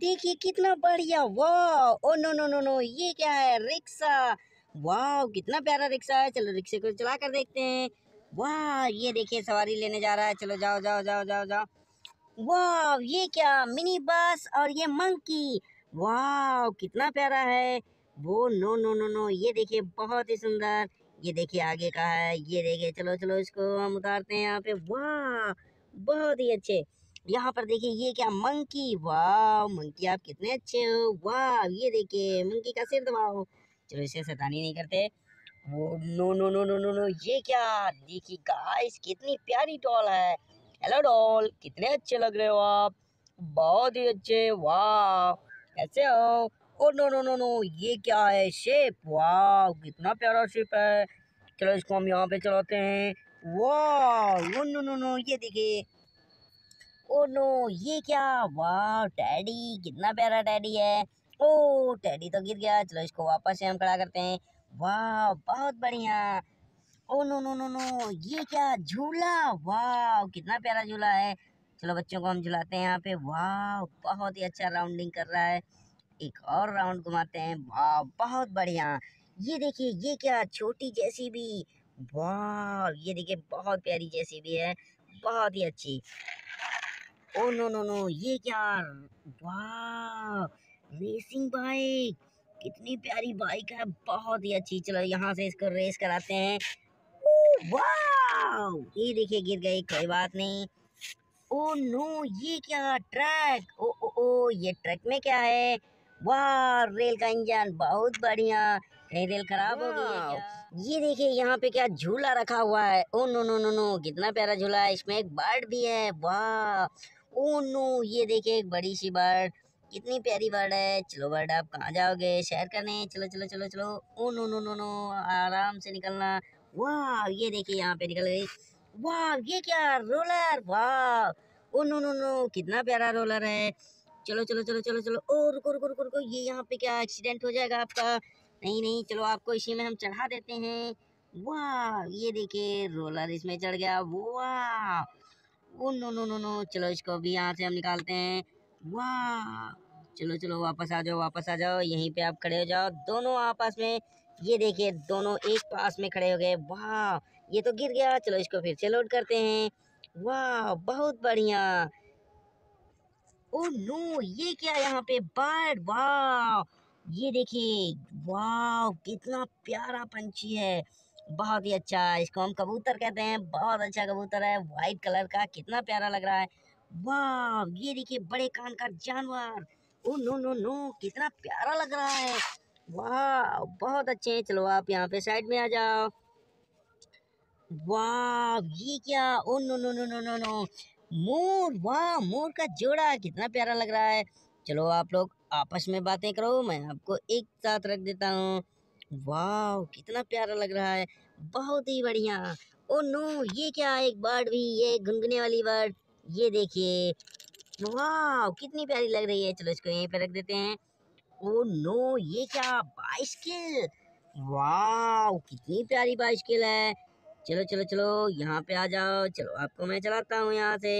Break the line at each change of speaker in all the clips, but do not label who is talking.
देखिए कितना बढ़िया वाह oh no no no no ये क्या है रिक्शा वाह कितना प्यारा रिक्शा है चलो रिक्शे को चला कर देखते हैं वाह ये देखिए सवारी लेने जा रहा है चलो जाओ जाओ जाओ जाओ जाओ वाह ये क्या मिनी बस और ये मंकी वाह कितना प्यारा है वो नो नो नो नो ये देखिए बहुत ही सुंदर ये देखिए आगे का है ये देखिए चलो चलो इसको हम उतारते हैं यहाँ पे वाह बहुत ही अच्छे यहाँ पर देखिए ये क्या मंकी वाह मंकी आप कितने अच्छे हो वाह ये देखिए मंकी का सिर दबाओ चलो इसे सतानी नहीं करते वो no no no no no no ये क्या देखिए गाइस कितनी प्यारी डॉल है हेलो डॉल कितने अच्छे लग रहे हो आप बहुत ही अच्छे वाह कैसे हो oh no no no no ये क्या है शेप वाह कितना प्यारा शेप है चलो इसको हम यहाँ पे चलाते हैं वाह नो नो नो नो ये देखिए ओ नो ये क्या वाह टैडी कितना प्यारा टैडी है ओ टैडी तो गिर गया चलो इसको वापस से हम खड़ा करते हैं वाह बहुत बढ़िया oh no no no no ये क्या झूला वाह कितना प्यारा झूला है चलो बच्चों को हम झुलाते हैं यहाँ पे वाह बहुत ही अच्छा राउंडिंग कर रहा है एक और राउंड घुमाते हैं वाह बहुत बढ़िया ये देखिए ये क्या छोटी जैसी भी वाह ये देखिए बहुत प्यारी जैसी भी है बहुत ही अच्छी ओ नो नो नो ये क्या वाह रेसिंग बाइक कितनी प्यारी बाइक है बहुत ही अच्छी चलो यहाँ से इसको रेस कराते हैं वाह ये देखिए गिर गई कोई बात नहीं ओ oh, नो ये क्या ट्रैक ओ ओ ओ ये ट्रैक में क्या है वाह रेल का इंजन बहुत बढ़िया कहीं रेल खराब हो गई है ये देखिए यहाँ पे क्या झूला रखा हुआ है oh no no no no कितना प्यारा झूला है इसमें एक बर्ड भी है वाह ओ नो ये देखिए एक बड़ी सी बर्ड कितनी प्यारी बर्ड है चलो बर्ड आप कहाँ जाओगे शेयर करने चलो चलो चलो चलो oh no no no no आराम से निकलना वाह ये देखिए यहाँ पे निकल गई वाह ये क्या रोलर वाह ओ नो नो नो कितना प्यारा रोलर है चलो चलो चलो चलो चलो ओ रुको रुको रुको रुको ये यहाँ पे क्या एक्सीडेंट हो जाएगा आपका नहीं नहीं चलो आपको इसी में हम चढ़ा देते हैं वाह ये देखिए रोलर इसमें चढ़ गया वाह oh no no no no चलो इसको भी यहाँ से हम निकालते हैं वाह चलो चलो वापस आ जाओ वापस आ जाओ यहीं पे आप खड़े हो जाओ दोनों आपस में ये देखिए दोनों एक पास में खड़े हो गए वाह ये तो गिर गया चलो इसको फिर से लोड करते हैं वाह बहुत बढ़िया ओ नो ये क्या यहाँ पे बर्ड वाह ये देखिए वाह कितना प्यारा पंछी है बहुत ही अच्छा इसको हम कबूतर कहते हैं बहुत अच्छा कबूतर है वाइट कलर का कितना प्यारा लग रहा है वाह ये देखिए बड़े कान का जानवर ओ नो नो नो कितना प्यारा लग रहा है वाह बहुत अच्छे हैं चलो आप यहाँ पे साइड में आ जाओ वाह ये क्या oh no no no no no no मोर वाह मोर का जोड़ा कितना प्यारा लग रहा है चलो आप लोग आपस में बातें करो मैं आपको एक साथ रख देता हूँ वाह कितना प्यारा लग रहा है बहुत ही बढ़िया ओ नो ये क्या एक बर्ड भी ये गुनगुने वाली बर्ड ये देखिए वाह कितनी प्यारी लग रही है चलो इसको यहीं पर रख देते हैं ओ नो ये क्या बाइस्किल वाह कितनी प्यारी बाइस्किल है चलो चलो चलो यहाँ पे आ जाओ चलो आपको मैं चलाता हूँ यहाँ से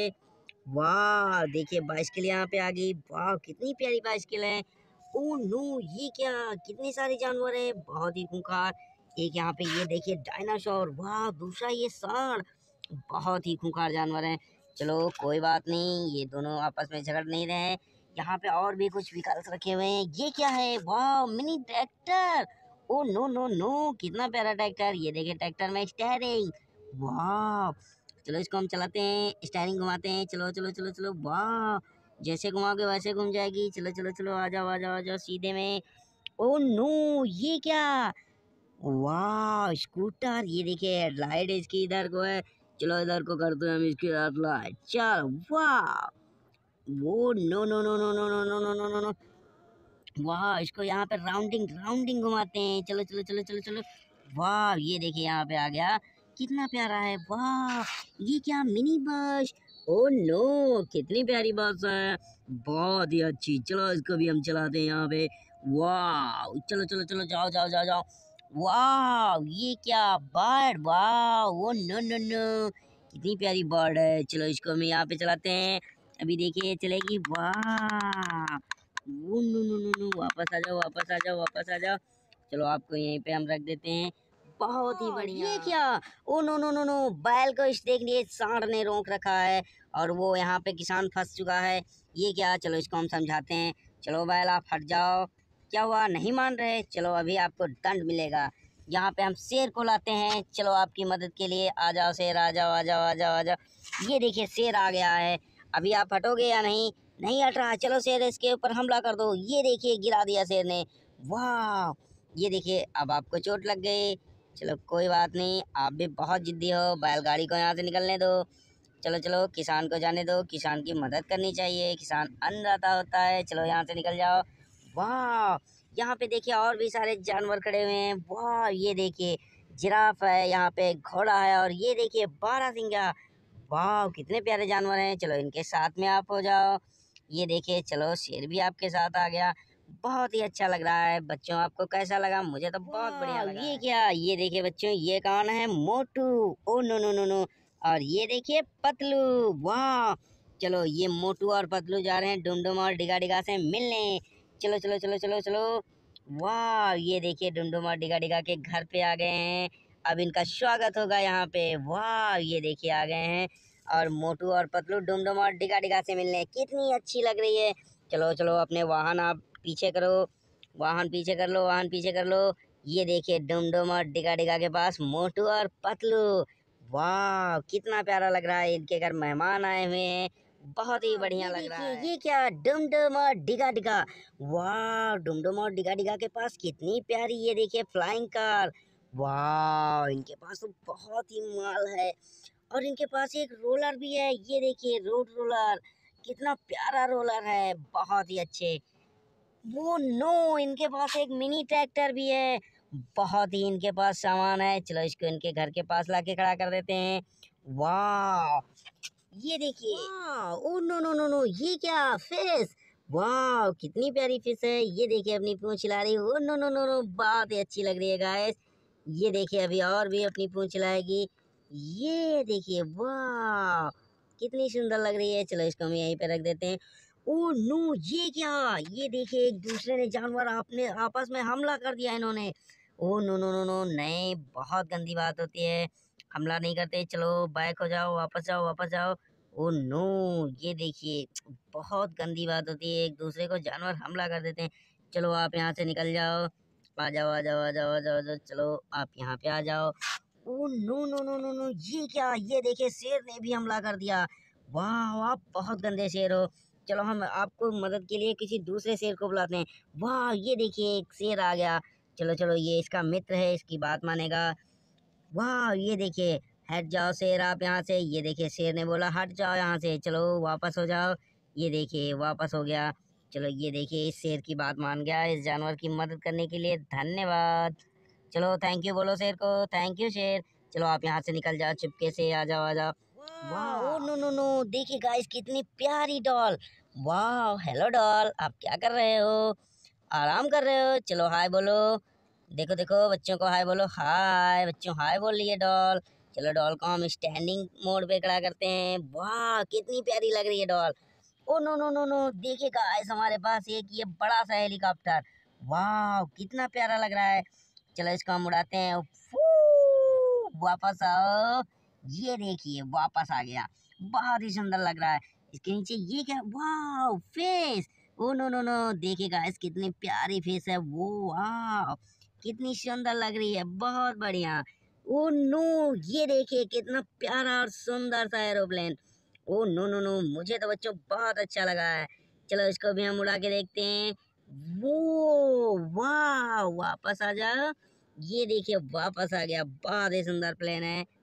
वाह देखिए बाइस्किल यहाँ पे आ गई वाह कितनी प्यारी बाइस्किल है ओ नो ये क्या कितने सारे जानवर हैं बहुत ही खूंखार एक यहाँ पे ये देखिए डायनासोर वाह दूसरा ये सांड बहुत ही खूंखार जानवर हैं चलो कोई बात नहीं ये दोनों आपस में झगड़ नहीं रहे हैं यहाँ पे और भी कुछ विकल्प रखे हुए हैं ये क्या है वाह mini tractor oh no no no कितना प्यारा ट्रैक्टर ये देखिए ट्रैक्टर में स्टेयरिंग वाह चलो इसको हम चलाते हैं स्टेयरिंग घुमाते हैं चलो चलो चलो चलो वाह जैसे घुमाओगे वैसे घूम जाएगी चलो चलो चलो आ जाओ आ जाओ आ जाओ सीधे में ओ नो ये क्या वाह स्कूटर ये देखिए हेडलाइट इसकी इधर को है चलो इधर को करते हैं हम इसकी हेडलाइट चल वाह वो no no no no no no no no no no no वाह इसको यहाँ पे राउंडिंग राउंडिंग घुमाते हैं चलो चलो चलो चलो चलो वाह ये देखिए यहाँ पे आ गया कितना प्यारा है वाह ये क्या मिनी बस ओ नो कितनी प्यारी बस है बहुत ही अच्छी चलो इसको भी हम चलाते हैं यहाँ पे वाह चलो चलो चलो जाओ जाओ जाओ जाओ वाह ये क्या बर्ड वाह ओ नो नो नो कितनी प्यारी बर्ड है चलो इसको हम यहाँ पे चलाते हैं अभी देखिए चलेगी वाह नो नो नो नो वापस आ जाओ वापस आ जाओ वापस आ जाओ चलो आपको यहीं पे हम रख देते हैं बहुत ही हाँ, बढ़िया ये क्या oh no no no no बैल को इस देख लिए सांड ने रोक रखा है और वो यहाँ पे किसान फंस चुका है ये क्या चलो इसको हम समझाते हैं चलो बैल आप हट जाओ क्या हुआ नहीं मान रहे चलो अभी आपको दंड मिलेगा यहाँ पे हम शेर को लाते हैं चलो आपकी मदद के लिए आ जाओ शेर आ जाओ आ जाओ आ जाओ आ जाओ ये देखिए शेर आ गया है अभी आप हटोगे या नहीं नहीं हट रहा चलो शेर इसके ऊपर हमला कर दो ये देखिए गिरा दिया शेर ने वाह ये देखिए अब आपको चोट लग गई चलो कोई बात नहीं आप भी बहुत ज़िद्दी हो बैलगाड़ी को यहाँ से निकलने दो चलो चलो किसान को जाने दो किसान की मदद करनी चाहिए किसान अन्नदाता होता है चलो यहाँ से निकल जाओ वाह यहाँ पे देखिए और भी सारे जानवर खड़े हुए हैं वाह ये देखिए जिराफ है यहाँ पे घोड़ा है और ये देखिए बारह सिंगा वाह कितने प्यारे जानवर हैं चलो इनके साथ में आप हो जाओ ये देखिए चलो शेर भी आपके साथ आ गया बहुत ही अच्छा लग रहा है बच्चों आपको कैसा लगा मुझे तो बहुत बढ़िया लगा ये क्या ये देखिए बच्चों ये कौन है Motu oh no no no no और ये देखिए पतलू वाह चलो ये मोटू और पतलू जा रहे हैं डुमडुम और डिगा डिगा से मिलने चलो चलो चलो चलो चलो वाह ये देखिए डुमडुम और डिगा डिगा के घर पे आ गए हैं अब इनका स्वागत होगा यहाँ पे वाह ये देखिए आ गए हैं और मोटू और पतलू डुमडुम और डिगा डिगा से मिलने कितनी अच्छी लग रही है चलो चलो अपने वाहन आप पीछे करो वाहन पीछे कर लो वाहन पीछे कर लो ये देखिए डुमडुम और डिगा डिगा के पास मोटू और पतलू वाह कितना प्यारा लग रहा है इनके घर मेहमान आए हुए हैं बहुत ही हाँ, बढ़िया लग रहा है ये क्या डुमडुम और डिगा डिगा वाह डुमडुम और डिगा डिगा के पास कितनी प्यारी ये देखिए फ्लाइंग कार वाह इनके पास तो बहुत ही माल है और इनके पास एक रोलर भी है ये देखिए रोड रोलर कितना प्यारा रोलर है बहुत ही अच्छे वो नो इनके पास एक मिनी ट्रैक्टर भी है बहुत ही इनके पास सामान है चलो इसको इनके घर के पास लाके खड़ा कर देते हैं वाह ये देखिए oh no no no no ये क्या फिश वाह कितनी प्यारी फिस है ये देखिए अपनी पूँछ ला रही oh no no no no बहुत ही अच्छी लग रही है गाइस ये देखिए अभी और भी अपनी पूंछ लाएगी ये देखिए वाह कितनी सुंदर लग रही है चलो इसको हम यहीं पे रख देते हैं ओ नो ये क्या ये देखिए एक दूसरे ने जानवर आपने आपस में हमला कर दिया इन्होंने oh no no no no नहीं बहुत गंदी बात होती है हमला नहीं करते चलो बाइक हो जाओ वापस जाओ वापस जाओ ओ नो ये देखिए बहुत गंदी बात होती है एक दूसरे को जानवर हमला कर देते हैं चलो आप यहाँ से निकल जाओ आ जाओ आ जाओ आ जाओ आ जाओ आ जाओ चलो आप यहाँ पे आ जाओ oh no no no no no ये क्या ये देखिए शेर ने भी हमला कर दिया वाह आप बहुत गंदे शेर हो चलो हम आपको मदद के लिए किसी दूसरे शेर को बुलाते हैं वाह ये देखिए एक शेर आ गया चलो चलो ये इसका मित्र है इसकी बात मानेगा वाह ये देखिए हट जाओ शेर आप यहाँ से ये देखिए शेर ने बोला हट जाओ यहाँ से चलो वापस हो जाओ ये देखिए वापस हो गया चलो ये देखिए इस शेर की बात मान गया इस जानवर की मदद करने के लिए धन्यवाद चलो थैंक यू बोलो शेर को थैंक यू शेर चलो आप यहाँ से निकल जाओ चिपके से आ जाओ आ जाओ वाह नो नो नो देखिए गाइस कितनी प्यारी डॉल वाह हेलो डॉल आप क्या कर रहे हो आराम कर रहे हो चलो हाय बोलो देखो देखो बच्चों को हाय बोलो हाय बच्चों हाय बोल लिए डॉल चलो डॉल को हम स्टैंडिंग मोड पे खड़ा करते हैं वाह कितनी प्यारी लग रही है doll oh no no no no देखिए गाइस हमारे पास एक ये बड़ा सा हेलीकॉप्टर वाह कितना प्यारा लग रहा है चलो इसको हम उड़ाते हैं वापस आओ ये देखिए वापस आ गया बहुत ही सुंदर लग रहा है इसके नीचे ये क्या वाह face oh no no no देखेगा इस कितनी प्यारी फेस है वो वाह कितनी सुंदर लग रही है बहुत बढ़िया ओ नो ये देखिए कितना प्यारा और सुंदर सा aeroplane oh no no no मुझे तो बच्चों बहुत अच्छा लगा है चलो इसको भी हम उड़ा के देखते हैं वो वाह वापस आ जाओ ये देखिए वापस आ गया बहुत ही सुंदर प्लेन है